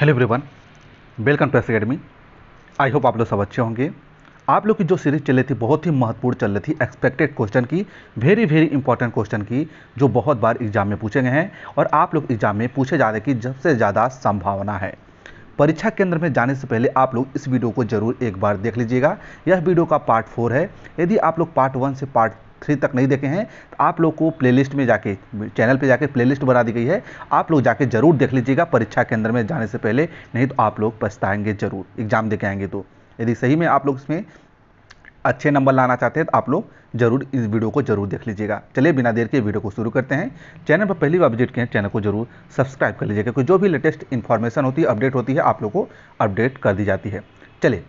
hello everyone welcome to S academy I hope आप लोग सब अच्छे होंगे आप लोग की जो सीरीज चल रही थी बहुत ही महत्वपूर्ण चल रही थी एक्सपेक्टेड क्वेश्चन की वेरी वेरी इंपॉर्टेंट क्वेश्चन की जो बहुत बार एग्जाम में पूछे गए हैं और आप लोग एग्जाम में पूछे जाने की सबसे ज़्यादा संभावना है परीक्षा केंद्र में जाने से पहले आप लोग इस वीडियो को जरूर एक बार देख लीजिएगा यह वीडियो का पार्ट फोर है यदि आप लोग पार्ट वन से पार्ट थ्री तक नहीं देखे हैं तो आप लोग को प्लेलिस्ट में जाके चैनल पे जाके प्लेलिस्ट बना दी गई है आप लोग जाके जरूर देख लीजिएगा परीक्षा केंद्र में जाने से पहले नहीं तो आप लोग पछताएंगे जरूर एग्जाम दे के आएंगे तो यदि सही में आप लोग इसमें अच्छे नंबर लाना चाहते हैं तो आप लोग जरूर इस वीडियो को जरूर देख लीजिएगा चलिए बिना देर के वीडियो को शुरू करते हैं चैनल पर पहली बार विजिट किए चैनल को जरूर सब्सक्राइब कर लीजिएगा क्योंकि जो भी लेटेस्ट इन्फॉर्मेशन होती है अपडेट होती है आप लोग को अपडेट कर दी जाती है चलिए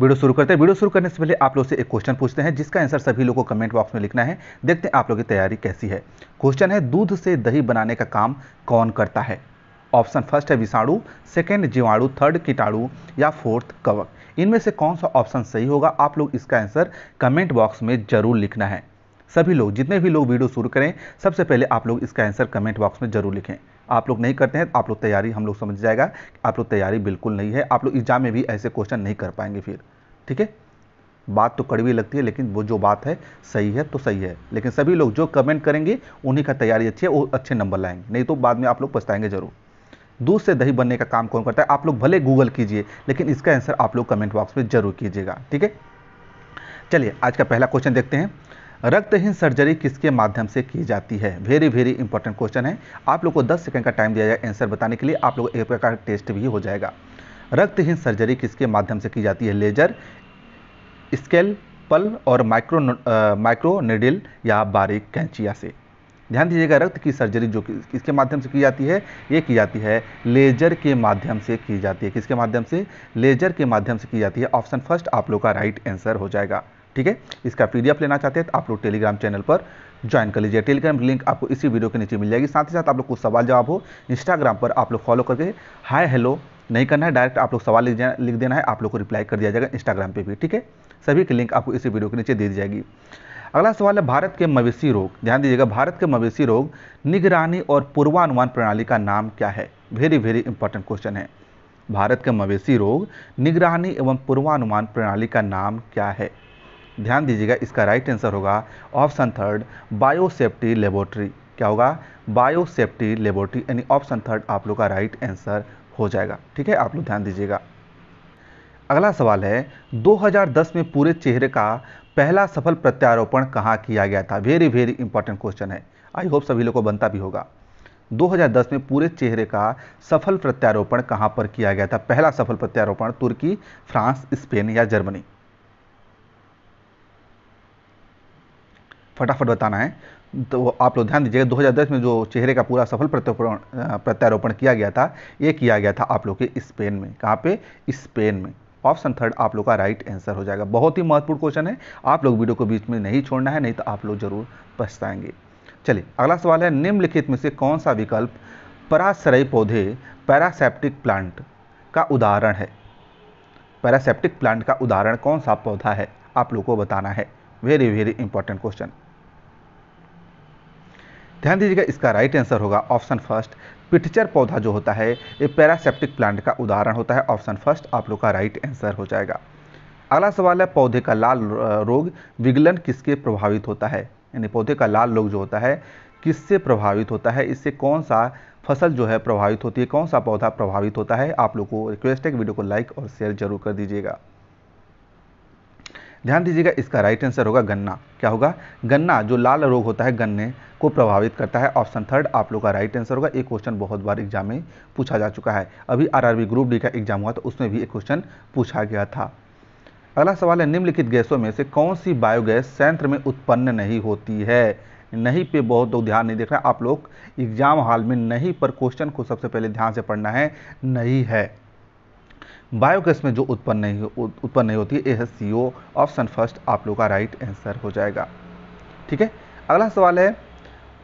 वीडियो शुरू करते हैं वीडियो शुरू करने से पहले आप लोग से एक क्वेश्चन पूछते हैं जिसका आंसर सभी लोगों को कमेंट बॉक्स में लिखना है देखते हैं आप लोगों की तैयारी कैसी है क्वेश्चन है दूध से दही बनाने का काम कौन करता है ऑप्शन फर्स्ट है विषाणु सेकेंड जीवाणु थर्ड कीटाणु या फोर्थ कवक इनमें से कौन सा ऑप्शन सही होगा आप लोग इसका आंसर कमेंट बॉक्स में जरूर लिखना है सभी लोग जितने भी लोग वीडियो शुरू करें सबसे पहले आप लोग इसका आंसर कमेंट बॉक्स में जरूर लिखें आप लोग नहीं करते हैं तो आप लोग तैयारी हम लोग समझ जाएगा आप लोग तैयारी बिल्कुल नहीं है आप लोग एग्जाम में भी ऐसे क्वेश्चन नहीं कर पाएंगे फिर ठीक है बात तो कड़वी लगती है लेकिन वो जो बात है सही है तो सही है लेकिन सभी लोग जो कमेंट करेंगे उन्हीं का तैयारी अच्छी है वो अच्छे नंबर लाएंगे नहीं तो बाद में आप लोग पछताएंगे जरूर दूध से दही बनने का काम कौन करता है आप लोग भले गूगल कीजिए लेकिन इसका आंसर आप लोग कमेंट बॉक्स में जरूर कीजिएगा ठीक है चलिए आज का पहला क्वेश्चन देखते हैं रक्तहीन सर्जरी किसके माध्यम से की जाती है वेरी वेरी इंपॉर्टेंट क्वेश्चन है आप लोग को 10 सेकंड का टाइम दिया जाए आंसर बताने के लिए आप लोग एक प्रकार टेस्ट भी हो जाएगा रक्तहीन सर्जरी किसके माध्यम से की जाती है लेजर स्केल पल और माइक्रो निडिल या बारीक कैंचिया से ध्यान दीजिएगा रक्त की सर्जरी जो किसके माध्यम से की जाती है ये की जाती है लेजर के माध्यम से की जाती है किसके माध्यम से लेजर के माध्यम से की जाती है ऑप्शन फर्स्ट आप लोग का राइट आंसर हो जाएगा ठीक है इसका पीडीएफ लेना चाहते हैं तो आप लोग टेलीग्राम चैनल पर ज्वाइन कर लीजिए टेलीग्राम लिंक आपको इसी वीडियो के नीचे मिल जाएगी साथ ही साथ आप लोग कुछ सवाल जवाब हो इंस्टाग्राम पर आप लोग फॉलो करके हाय हेलो नहीं करना है डायरेक्ट आप लोग सवाल लिख लिख देना है आप लोग को रिप्लाई कर दिया जाएगा इंस्टाग्राम पे भी ठीक है सभी की लिंक आपको इसी वीडियो के नीचे दे दी जाएगी अगला सवाल है भारत के मवेशी रोग ध्यान दीजिएगा भारत के मवेशी रोग निगरानी और पूर्वानुमान प्रणाली का नाम क्या है वेरी वेरी इंपॉर्टेंट क्वेश्चन है भारत के मवेशी रोग निगरानी एवं पूर्वानुमान प्रणाली का नाम क्या है ध्यान दीजिएगा इसका राइट आंसर होगा ऑप्शन थर्ड बायोसेफ्टी लेबोरेटरी क्या होगा बायोसेफ्टी लेबोरेटरी यानी ऑप्शन थर्ड आप लोग का राइट आंसर हो जाएगा ठीक है आप लोग ध्यान दीजिएगा अगला सवाल है 2010 में पूरे चेहरे का पहला सफल प्रत्यारोपण कहाँ किया गया था वेरी वेरी इंपॉर्टेंट क्वेश्चन है आई होप सभी लोग को बनता भी होगा 2010 में पूरे चेहरे का सफल प्रत्यारोपण कहाँ पर किया गया था पहला सफल प्रत्यारोपण तुर्की फ्रांस स्पेन या जर्मनी फटाफट बताना है तो आप लोग ध्यान दीजिएगा 2010 में जो चेहरे का पूरा सफल प्रत्यारोपण प्रत्यारोपण किया गया था ये किया गया था आप लोग के स्पेन में कहाँ पे स्पेन में ऑप्शन थर्ड आप लोग का राइट आंसर हो जाएगा बहुत ही महत्वपूर्ण क्वेश्चन है आप लोग वीडियो को बीच में नहीं छोड़ना है नहीं तो आप लोग जरूर पछताएंगे चलिए अगला सवाल है निम्नलिखित में से कौन सा विकल्प पराशरय पौधे पैरासेप्टिक प्लांट का उदाहरण है पैरासेप्टिक प्लांट का उदाहरण कौन सा पौधा है आप लोग को बताना है वेरी वेरी इंपॉर्टेंट क्वेश्चन ध्यान दीजिएगा इसका राइट आंसर होगा ऑप्शन फर्स्ट पिटचर पौधा जो होता है ये पैरासेप्टिक प्लांट का उदाहरण होता है ऑप्शन फर्स्ट आप लोग का राइट आंसर हो जाएगा अगला सवाल है पौधे का लाल रोग विगलन किसके प्रभावित होता है यानी पौधे का लाल रोग जो होता है किससे प्रभावित होता है इससे कौन सा फसल जो है प्रभावित होती है कौन सा पौधा प्रभावित होता है आप लोग को रिक्वेस्ट है कि वीडियो को लाइक और शेयर जरूर कर दीजिएगा ध्यान दीजिएगा इसका राइट आंसर होगा गन्ना क्या होगा गन्ना जो लाल रोग होता है गन्ने को प्रभावित करता है ऑप्शन थर्ड आप लोग का राइट आंसर होगा एक क्वेश्चन बहुत बार एग्जाम में पूछा जा चुका है अभी आरआरबी ग्रुप डी का एग्जाम हुआ तो उसमें भी एक क्वेश्चन पूछा गया था अगला सवाल है निम्नलिखित गैसों में से कौन सी बायोगैस संयंत्र में उत्पन्न नहीं होती है नहीं पे बहुत लोग ध्यान नहीं देख रहे आप लोग एग्जाम हॉल में नहीं पर क्वेश्चन को सबसे पहले ध्यान से पढ़ना है नहीं है बायोगैस में जो उत्पन्न नहीं उत्पन्न नहीं होती है ये है ऑप्शन फर्स्ट आप लोग का राइट आंसर हो जाएगा ठीक है अगला सवाल है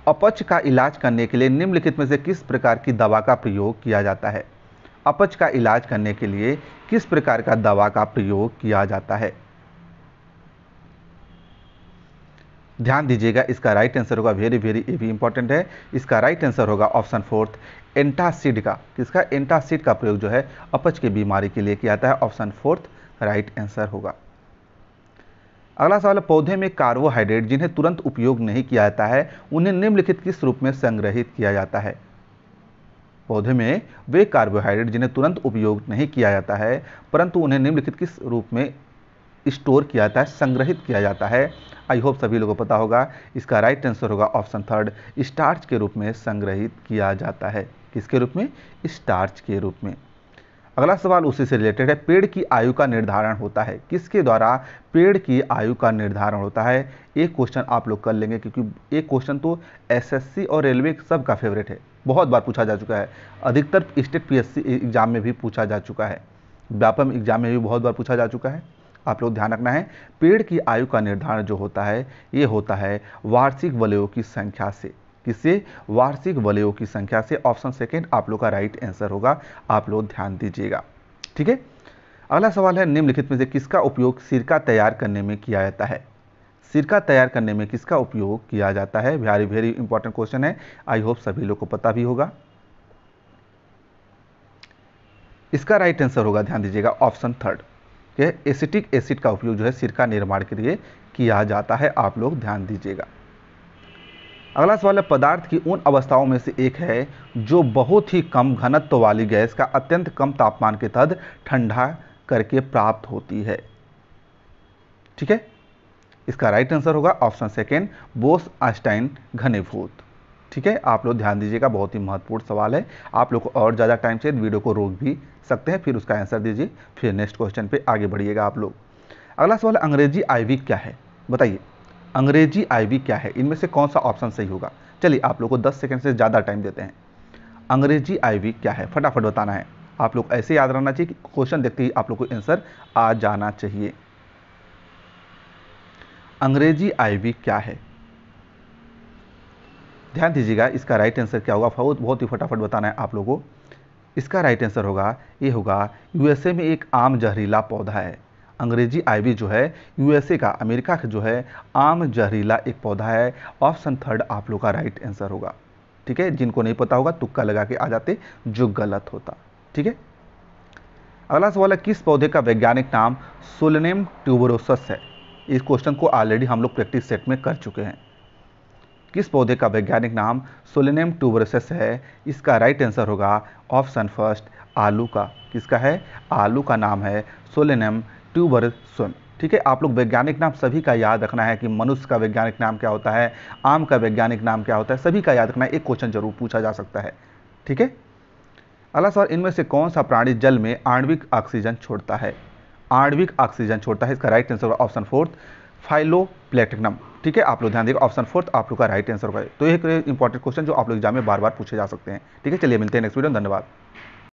अपच का इलाज करने के लिए निम्नलिखित में से किस प्रकार की दवा का प्रयोग किया जाता है अपच का इलाज करने के लिए किस प्रकार का दवा का प्रयोग किया जाता है ध्यान दीजिएगा इसका राइट आंसर होगा वेरी वेरी ये भी इंपॉर्टेंट है इसका राइट आंसर होगा ऑप्शन फोर्थ एंटासिड का किसका एंटासिड का प्रयोग जो है अपच की बीमारी के लिए किया जाता है ऑप्शन फोर्थ राइट आंसर होगा अगला सवाल है पौधे में कार्बोहाइड्रेट जिन्हें तुरंत उपयोग नहीं किया जाता है उन्हें निम्नलिखित किस रूप में संग्रहित किया जाता है पौधे में वे कार्बोहाइड्रेट जिन्हें तुरंत उपयोग नहीं किया जाता है परंतु उन्हें निम्नलिखित किस रूप में स्टोर किया जाता है संग्रहित किया जाता है आई होप सभी लोगों को पता होगा इसका राइट आंसर होगा ऑप्शन थर्ड स्टार्च के रूप में संग्रहित किया जाता है किसके रूप में स्टार्च के रूप में अगला सवाल उसी से रिलेटेड है पेड़ की आयु का निर्धारण होता है किसके द्वारा पेड़ की आयु का निर्धारण होता है एक क्वेश्चन आप लोग कर लेंगे क्योंकि एक क्वेश्चन तो एसएससी और रेलवे सबका फेवरेट है बहुत बार पूछा जा चुका है अधिकतर स्टेट पीएससी एग्जाम में भी पूछा जा चुका है व्यापम एग्जाम में भी बहुत बार पूछा जा चुका है आप लोग ध्यान रखना है पेड़ की आयु का निर्धारण जो होता है ये होता है वार्षिक वलयों की संख्या से किसे वार्षिक वलयों की संख्या से ऑप्शन सेकेंड आप लोग का राइट आंसर होगा आप लोग ध्यान दीजिएगा ठीक है अगला सवाल है निम्नलिखित में से किसका उपयोग सिरका तैयार करने में किया जाता है सिरका तैयार करने में किसका उपयोग किया जाता है वेरी वेरी इंपॉर्टेंट क्वेश्चन है आई होप सभी लोग को पता भी होगा इसका राइट आंसर होगा ध्यान दीजिएगा ऑप्शन थर्ड के एसिटिक एसिड का उपयोग जो है सिरका निर्माण के लिए किया जाता है आप लोग ध्यान दीजिएगा अगला सवाल है पदार्थ की उन अवस्थाओं में से एक है जो बहुत ही कम घनत्व वाली गैस का अत्यंत कम तापमान के तहत ठंडा करके प्राप्त होती है ठीक है इसका राइट आंसर होगा ऑप्शन सेकेंड बोस आस्टाइन घनीभूत ठीक है आप लोग ध्यान दीजिएगा बहुत ही महत्वपूर्ण सवाल है आप लोग और ज़्यादा टाइम से वीडियो को रोक भी सकते हैं फिर उसका आंसर दीजिए फिर नेक्स्ट क्वेश्चन पे आगे बढ़िएगा आप लोग अगला सवाल अंग्रेजी आईवी क्या है बताइए अंग्रेजी आईवी क्या है इनमें से कौन सा ऑप्शन सही होगा चलिए आप लोग को दस सेकेंड से ज़्यादा टाइम देते हैं अंग्रेजी आईवी क्या है फटाफट बताना है आप लोग ऐसे याद रहना चाहिए कि क्वेश्चन देखते ही आप लोग को आंसर आ जाना चाहिए अंग्रेजी आईवी क्या है ध्यान दीजिएगा इसका राइट आंसर क्या होगा बहुत बहुत ही फटाफट बताना है आप लोगों को इसका राइट आंसर होगा ये होगा यूएसए में एक आम जहरीला पौधा है अंग्रेजी आईवी जो है यूएसए का अमेरिका का जो है आम जहरीला एक पौधा है ऑप्शन थर्ड आप लोग का राइट आंसर होगा ठीक है जिनको नहीं पता होगा तुक्का लगा के आ जाते जो गलत होता ठीक है अगला सवाल है किस पौधे का वैज्ञानिक नाम सोलनेम ट्यूबरोसस है इस क्वेश्चन को ऑलरेडी हम लोग प्रैक्टिस सेट में कर चुके हैं किस पौधे का वैज्ञानिक नाम सोलेनियम ट्यूबरसेस है इसका राइट आंसर होगा ऑप्शन फर्स्ट आलू का किसका है आलू का नाम है सोलेनियम ट्यूबरसोन ठीक है आप लोग वैज्ञानिक नाम सभी का याद रखना है कि मनुष्य का वैज्ञानिक नाम क्या होता है आम का वैज्ञानिक नाम क्या होता है सभी का याद रखना है एक क्वेश्चन जरूर पूछा जा सकता है ठीक है अला सवाल इनमें से कौन सा प्राणी जल में आणविक ऑक्सीजन छोड़ता है आणविक ऑक्सीजन छोड़ता है इसका राइट आंसर ऑप्शन फोर्थ फाइलोप्लेटिनम ठीक है आप लोग ध्यान देगा ऑप्शन फोर्थ आप लोग का राइट आंसर होगा तो ये इंपॉर्टेंट क्वेश्चन जो आप लोग एग्जाम में बार बार पूछे जा सकते हैं ठीक है चलिए मिलते हैं नेक्स्ट वीडियो धन्यवाद